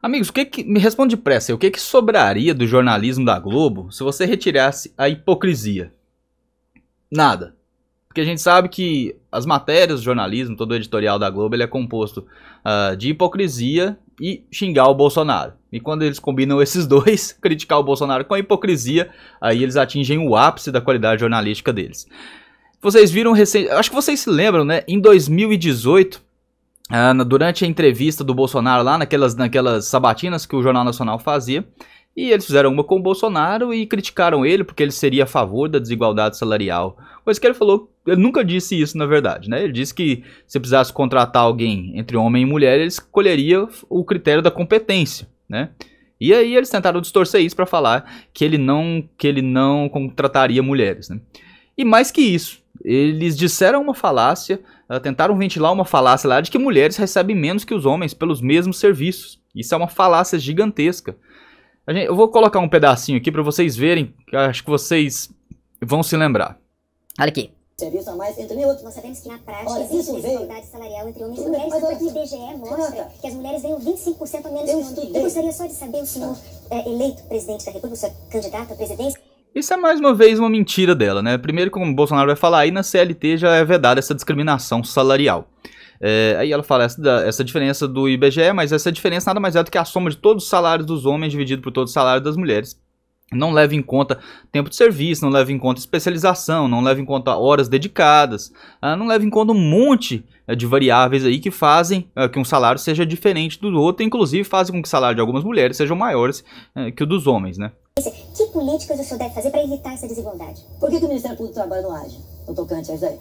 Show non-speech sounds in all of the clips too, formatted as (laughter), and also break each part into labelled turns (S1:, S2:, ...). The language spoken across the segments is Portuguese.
S1: Amigos, o que, que me responde depressa, o que, que sobraria do jornalismo da Globo se você retirasse a hipocrisia? Nada. Porque a gente sabe que as matérias do jornalismo, todo o editorial da Globo, ele é composto uh, de hipocrisia e xingar o Bolsonaro. E quando eles combinam (laughs) esses dois, criticar o Bolsonaro com a hipocrisia, aí eles atingem o ápice da qualidade jornalística deles. Vocês viram recente, acho que vocês se lembram, né? Em 2018, ah, durante a entrevista do Bolsonaro lá, naquelas, naquelas sabatinas que o Jornal Nacional fazia, e eles fizeram uma com o Bolsonaro e criticaram ele porque ele seria a favor da desigualdade salarial. Mas que ele falou, ele nunca disse isso na verdade, né? Ele disse que se precisasse contratar alguém entre homem e mulher, ele escolheria o critério da competência, né? E aí eles tentaram distorcer isso para falar que ele não que ele não contrataria mulheres, né? E mais que isso, eles disseram uma falácia, ah, tentaram ventilar uma falácia lá de que mulheres recebem menos que os homens pelos mesmos serviços. Isso é uma falácia gigantesca. Gente, eu vou colocar um pedacinho aqui para vocês verem, que acho que vocês vão se lembrar. Olha aqui.
S2: Serviço a mais entre mil outros. Nós sabemos que na prática olha, existe desigualdade salarial entre homens e mulheres, mas, mas, o IBGE mostra Renata, que as mulheres ganham 25% a menos eu que homens. Eu gostaria só de saber, o senhor é, eleito presidente da República, o senhor é candidato à presidência...
S1: Isso é mais uma vez uma mentira dela, né? Primeiro, como o Bolsonaro vai falar, aí na CLT já é vedada essa discriminação salarial. É, aí ela fala essa, essa, diferença do IBGE, mas essa diferença nada mais é do que a soma de todos os salários dos homens dividido por todos os salários das mulheres. Não leva em conta tempo de serviço, não leva em conta especialização, não leva em conta horas dedicadas, ah, não leva em conta um monte eh, de variáveis aí que fazem eh, que um salário seja diferente do outro, inclusive fazem com que o salário de algumas mulheres sejam maiores eh, que o dos homens, né?
S2: Que políticas o senhor deve fazer para evitar essa desigualdade? Por que, que o Ministério Público do Trabalho não age no tocante a isso aí?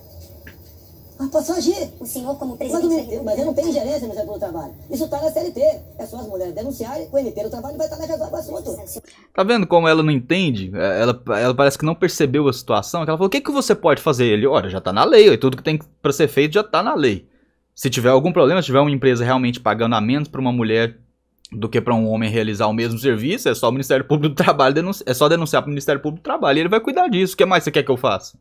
S2: Ah, posso agir. O senhor, como presidente... Mas, me, mas eu não tenho ingerência tá. no Ministério do Trabalho. Isso está na CLT. É só as mulheres denunciarem, o MT do Trabalho vai estar tá na casa do assunto.
S1: Tá vendo como ela não entende? É, ela, ela parece que não percebeu a situação. ela falou, o que, que você pode fazer? Ele, olha, já está na lei. E tudo que tem para ser feito já está na lei. Se tiver algum problema, se tiver uma empresa realmente pagando a menos para uma mulher do que para um homem realizar o mesmo serviço, é só o Ministério Público do Trabalho, é só denunciar para o Ministério Público do Trabalho e ele vai cuidar disso. O que mais você quer que eu faça?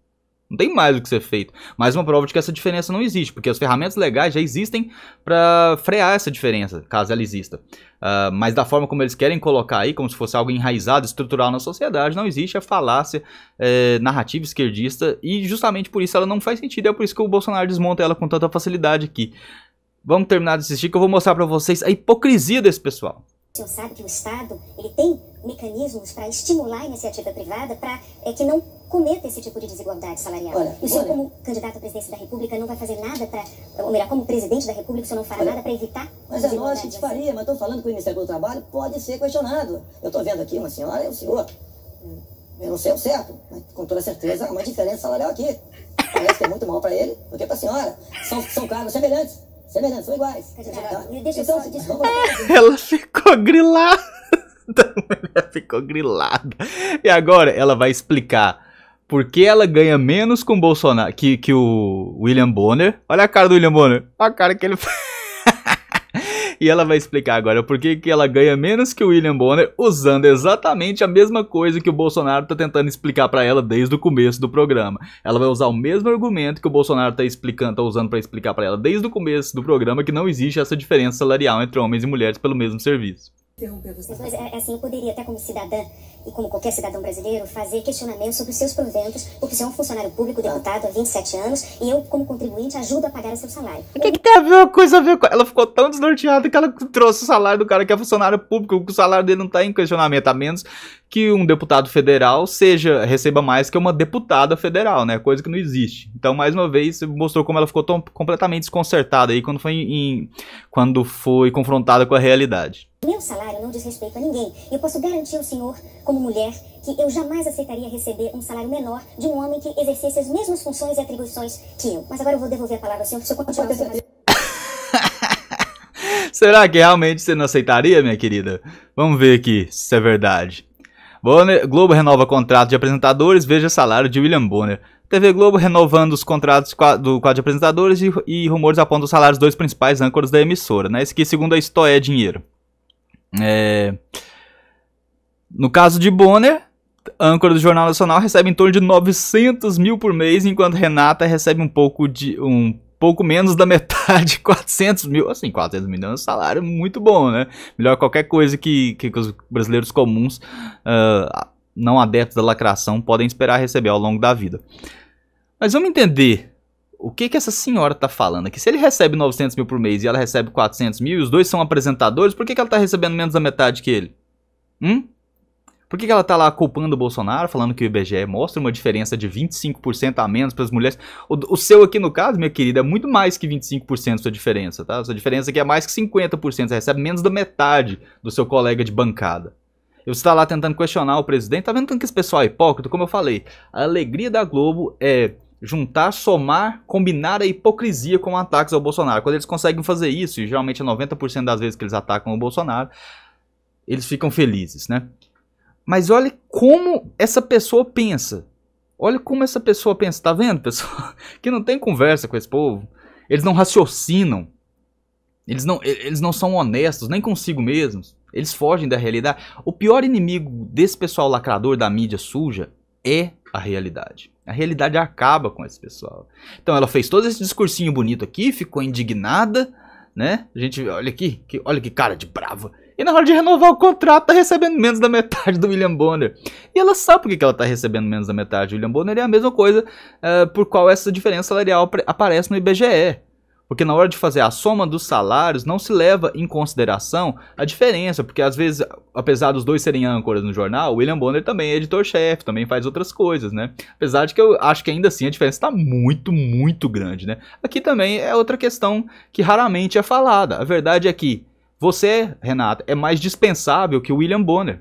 S1: Não tem mais o que ser feito. Mais uma prova de que essa diferença não existe, porque as ferramentas legais já existem para frear essa diferença, caso ela exista. Uh, mas da forma como eles querem colocar aí, como se fosse algo enraizado, estrutural na sociedade, não existe a falácia é, narrativa esquerdista e justamente por isso ela não faz sentido. É por isso que o Bolsonaro desmonta ela com tanta facilidade aqui. Vamos terminar de assistir que eu vou mostrar para vocês a hipocrisia desse pessoal.
S2: O senhor sabe que o Estado ele tem mecanismos para estimular a iniciativa privada para é, que não cometa esse tipo de desigualdade salarial. Olha, o senhor, olha. como candidato à presidência da República, não vai fazer nada para. Ou melhor, como presidente da República, o senhor não fará olha. nada para evitar. Mas é nós que faria, mas estou falando que o Ministério do Trabalho pode ser questionado. Eu estou vendo aqui uma senhora e é um senhor. Eu não sei o certo, mas com toda certeza há uma diferença salarial aqui. Parece que é muito mal para ele do que para a senhora. São, são cargos semelhantes. Semelhantes, são iguais. Tá tá? Deixa então, só, assim, desculpa. (laughs) Ela ficou
S1: grilada. ela (laughs) ficou grilada. E agora ela vai explicar por que ela ganha menos com Bolsonaro que, que o William Bonner. Olha a cara do William Bonner. Olha a cara que ele faz. E ela vai explicar agora por que ela ganha menos que o William Bonner usando exatamente a mesma coisa que o Bolsonaro está tentando explicar para ela desde o começo do programa. Ela vai usar o mesmo argumento que o Bolsonaro está explicando, tá usando para explicar para ela desde o começo do programa que não existe essa diferença salarial entre homens e mulheres pelo mesmo serviço
S2: interromper você. Mas, tá é, é, assim, eu poderia, até como cidadã e como qualquer cidadão brasileiro, fazer questionamento sobre os seus proventos, porque você é um funcionário público, tá. deputado há 27 anos, e eu, como contribuinte, ajudo a pagar o seu salário. O que, que
S1: tem a ver uma coisa a ver com. Ela ficou tão desnorteada que ela trouxe o salário do cara que é funcionário público, que o salário dele não tá em questionamento, a menos que um deputado federal seja receba mais que uma deputada federal, né? Coisa que não existe. Então, mais uma vez, mostrou como ela ficou tão completamente desconcertada aí quando foi em, quando foi confrontada com a realidade.
S2: Meu salário não diz respeito a ninguém. Eu posso garantir ao senhor, como mulher, que eu jamais aceitaria receber um salário menor de um homem que exercesse as mesmas funções e atribuições que eu. Mas agora eu vou devolver a palavra ao senhor, se eu continuar...
S1: Será que realmente você não aceitaria, minha querida? Vamos ver aqui se é verdade. Bonner, Globo renova contrato de apresentadores, veja salário de William Bonner. TV Globo renovando os contratos do quadro de apresentadores e, e rumores apontam os salários dos dois principais âncoras da emissora, né? Isso aqui, segundo a história é Dinheiro. É... No caso de Bonner, âncora do Jornal Nacional, recebe em torno de 900 mil por mês, enquanto Renata recebe um pouco de um pouco menos da metade, 400 (laughs) mil. Assim, 400 mil é um salário muito bom, né? Melhor qualquer coisa que, que, os brasileiros comuns, uh, não adeptos da lacração, podem esperar receber ao longo da vida. Mas vamos entender o que que essa senhora tá falando Que Se ele recebe 900 mil por mês e ela recebe 400 mil e os dois são apresentadores, por que, que ela tá recebendo menos da metade que ele? Hum? Por que, que ela tá lá culpando o Bolsonaro, falando que o IBGE mostra uma diferença de 25% a menos para as mulheres? O, o, seu aqui no caso, minha querida, é muito mais que 25% sua diferença, tá? Sua diferença aqui é mais que 50%, você recebe menos da metade do seu colega de bancada. você está lá tentando questionar o presidente, tá vendo tanto que esse pessoal é hipócrita? Como eu falei, a alegria da Globo é juntar, somar, combinar a hipocrisia com ataques ao Bolsonaro. Quando eles conseguem fazer isso, e geralmente é 90% das vezes que eles atacam o Bolsonaro, eles ficam felizes, né? Mas olha como essa pessoa pensa. Olha como essa pessoa pensa, tá vendo, pessoal? (laughs) Que não tem conversa com esse povo. Eles não raciocinam. Eles não, eles não são honestos, nem consigo mesmos. Eles fogem da realidade. O pior inimigo desse pessoal lacrador da mídia suja é a realidade. A realidade acaba com esse pessoal. Então ela fez todo esse discursinho bonito aqui, ficou indignada, né? A gente, olha aqui, que, olha que cara de brava. E na hora de renovar o contrato, tá recebendo menos da metade do William Bonner. E ela sabe por que ela tá recebendo menos da metade do William Bonner. E é a mesma coisa uh, por qual essa diferença salarial aparece no IBGE. Porque na hora de fazer a soma dos salários, não se leva em consideração a diferença, porque às vezes, apesar dos dois serem âncoras no jornal, o William Bonner também é editor-chefe, também faz outras coisas, né? Apesar de que eu acho que ainda assim a diferença está muito, muito grande, né? Aqui também é outra questão que raramente é falada. A verdade é que você, Renata, é mais dispensável que o William Bonner.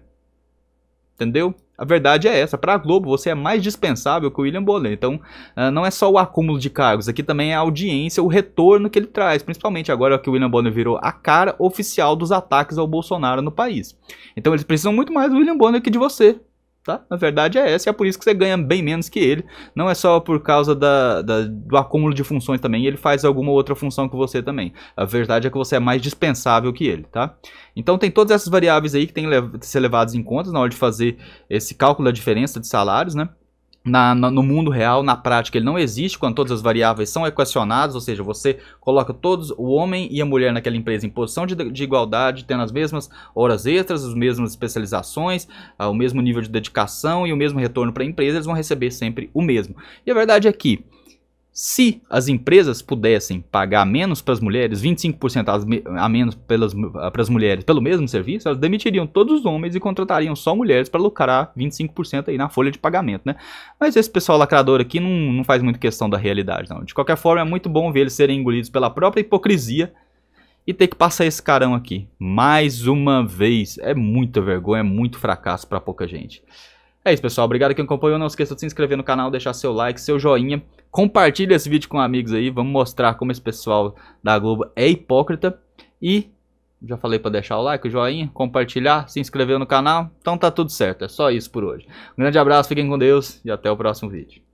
S1: Entendeu? A verdade é essa. Para a Globo, você é mais dispensável que o William Bonner. Então, ah, não é só o acúmulo de cargos, aqui também é a audiência, o retorno que ele traz, principalmente agora que o William Bonner virou a cara oficial dos ataques ao Bolsonaro no país. Então, eles precisam muito mais do William Bonner que de você. Tá? Na verdade é essa, e é por isso que você ganha bem menos que ele. Não é só por causa da, da, do acúmulo de funções também, ele faz alguma outra função que você também. A verdade é que você é mais dispensável que ele, tá? Então tem todas essas variáveis aí que têm que ser levadas em conta na hora de fazer esse cálculo da diferença de salários, né? na, no mundo real, na prática, ele não existe quando todas as variáveis são equacionadas, ou seja, você coloca todos, o homem e a mulher naquela empresa em posição de, de igualdade, tendo as mesmas horas extras, as mesmas especializações, ah, o mesmo nível de dedicação e o mesmo retorno para a empresa, eles vão receber sempre o mesmo. E a verdade é que se as empresas pudessem pagar menos para as mulheres, 25% a menos para as ah, mulheres pelo mesmo serviço, elas demitiriam todos os homens e contratariam só mulheres para lucrar 25% aí na folha de pagamento, né? Mas esse pessoal lacrador aqui não, não faz muito questão da realidade, não. De qualquer forma, é muito bom ver eles serem engolidos pela própria hipocrisia e ter que passar esse carão aqui. Mais uma vez, é muita vergonha, é muito fracasso para pouca gente. É isso, pessoal. Obrigado quem acompanhou. Não esqueça de se inscrever no canal, deixar seu like, seu joinha. Compartilha esse vídeo com amigos aí. Vamos mostrar como esse pessoal da Globo é hipócrita. E já falei para deixar o like, o joinha, compartilhar, se inscrever no canal. Então tá tudo certo. É só isso por hoje. Um grande abraço, fiquem com Deus e até o próximo vídeo.